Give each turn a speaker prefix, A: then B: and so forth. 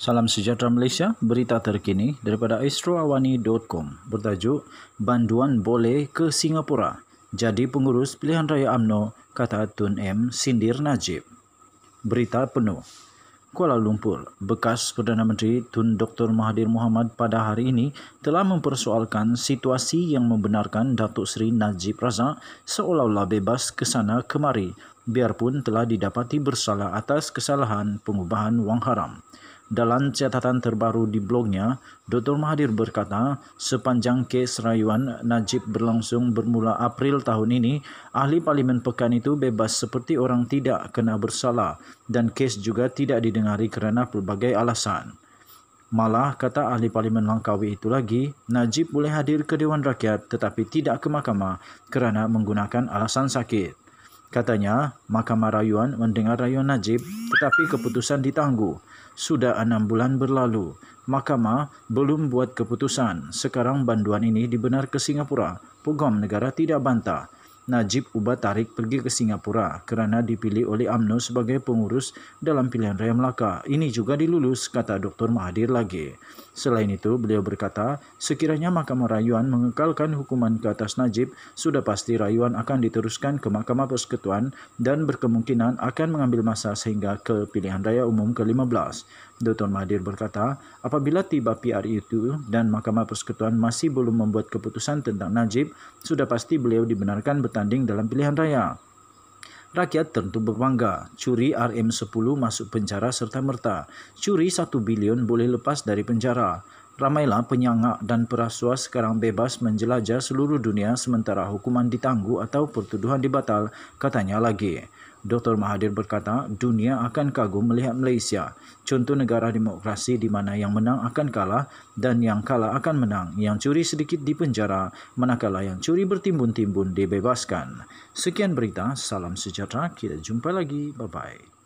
A: Salam sejahtera Malaysia, berita terkini daripada astroawani.com bertajuk Banduan Boleh ke Singapura jadi pengurus pilihan raya AMNO, kata Tun M. Sindir Najib. Berita penuh. Kuala Lumpur, bekas Perdana Menteri Tun Dr. Mahathir Mohamad pada hari ini telah mempersoalkan situasi yang membenarkan Datuk Seri Najib Razak seolah-olah bebas ke sana kemari biarpun telah didapati bersalah atas kesalahan pengubahan wang haram. Dalam catatan terbaru di blognya, Dr. Mahathir berkata, sepanjang kes rayuan Najib berlangsung bermula April tahun ini, ahli parlimen pekan itu bebas seperti orang tidak kena bersalah dan kes juga tidak didengari kerana pelbagai alasan. Malah, kata ahli parlimen Langkawi itu lagi, Najib boleh hadir ke Dewan Rakyat tetapi tidak ke mahkamah kerana menggunakan alasan sakit. Katanya, Mahkamah Rayuan mendengar rayuan Najib tetapi keputusan ditangguh. Sudah enam bulan berlalu. Mahkamah belum buat keputusan. Sekarang banduan ini dibenar ke Singapura. Pugam negara tidak bantah. Najib ubah tarik pergi ke Singapura kerana dipilih oleh UMNO sebagai pengurus dalam pilihan raya Melaka. Ini juga dilulus, kata Dr. Mahathir lagi. Selain itu, beliau berkata, sekiranya Mahkamah Rayuan mengekalkan hukuman ke atas Najib, sudah pasti Rayuan akan diteruskan ke Mahkamah Persekutuan dan berkemungkinan akan mengambil masa sehingga ke pilihan raya umum ke-15. Dr. Mahathir berkata, apabila tiba PR itu dan Mahkamah Persekutuan masih belum membuat keputusan tentang Najib, sudah pasti beliau dibenarkan bertanggungjawab bertanding dalam pilihan raya. Rakyat tentu berbangga. Curi RM10 masuk penjara serta-merta. Curi 1 bilion boleh lepas dari penjara. Ramailah penyangak dan perasuah sekarang bebas menjelajah seluruh dunia sementara hukuman ditangguh atau pertuduhan dibatal, katanya lagi. Dr. Mahathir berkata, dunia akan kagum melihat Malaysia, contoh negara demokrasi di mana yang menang akan kalah dan yang kalah akan menang. Yang curi sedikit dipenjara, manakala yang curi bertimbun-timbun dibebaskan. Sekian berita, salam sejahtera, kita jumpa lagi. Bye-bye.